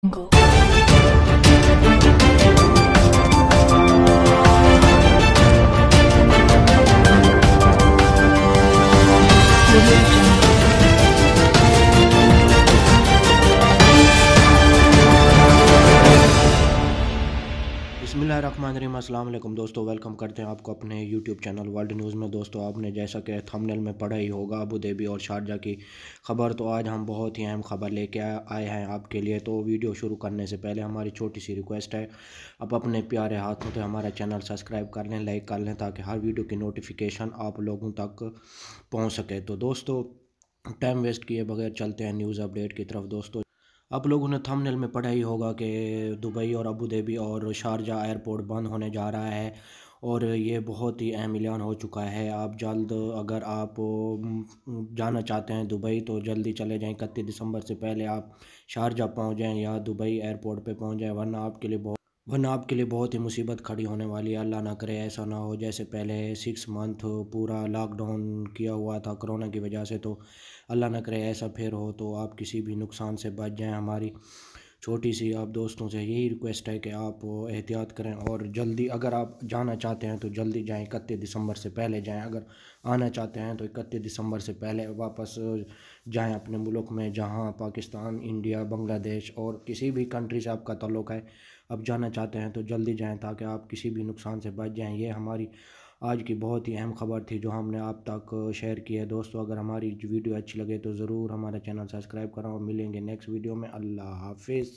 昨天。बसमिलीम अल्लाम दोस्तों वेलकम करते हैं आपको अपने यूट्यूब चैनल वर्ल्ड न्यूज़ में दोस्तों आपने जैसा कि थंबनेल में पढ़ा ही होगा अबू धाबी और शारजा की खबर तो आज हम बहुत ही अहम खबर लेके आए हैं आपके लिए तो वीडियो शुरू करने से पहले हमारी छोटी सी रिक्वेस्ट है आप अपने प्यारे हाथों से हमारा चैनल सब्सक्राइब कर लें लाइक कर लें ताकि हर वीडियो की नोटिफिकेशन आप लोगों तक पहुँच सके तो दोस्तों टाइम वेस्ट किए बगैर चलते हैं न्यूज़ अपडेट की तरफ दोस्तों आप लोगों ने थंबनेल में पढ़ा ही होगा कि दुबई और अबू धाबी और शारजा एयरपोर्ट बंद होने जा रहा है और ये बहुत ही अहम ऐलान हो चुका है आप जल्द अगर आप जाना चाहते हैं दुबई तो जल्दी चले जाएं इकतीस दिसंबर से पहले आप शारजा पहुंच जाएं या दुबई एयरपोर्ट पे पहुंच जाएं वरना आपके लिए बहुत वरना आपके लिए बहुत ही मुसीबत खड़ी होने वाली है अल्लाह ना करे ऐसा ना हो जैसे पहले सिक्स मंथ पूरा लॉकडाउन किया हुआ था कोरोना की वजह से तो अल्लाह ना करे ऐसा फिर हो तो आप किसी भी नुकसान से बच जाएँ हमारी छोटी सी आप दोस्तों से यही रिक्वेस्ट है कि आप एहतियात करें और जल्दी अगर आप जाना चाहते हैं तो जल्दी जाएं इकतीस दिसंबर से पहले जाएं अगर आना चाहते हैं तो इकतीस दिसंबर से पहले वापस जाएं अपने मुल्क में जहां पाकिस्तान इंडिया बांग्लादेश और किसी भी कंट्री से आपका तल्लक है आप जाना चाहते हैं तो जल्दी जाएँ ताकि आप किसी भी नुकसान से बच जाएँ ये हमारी आज की बहुत ही अहम खबर थी जो हमने आप तक शेयर की है दोस्तों अगर हमारी वीडियो अच्छी लगे तो ज़रूर हमारा चैनल सब्सक्राइब करें और मिलेंगे नेक्स्ट वीडियो में अल्लाह हाफिज़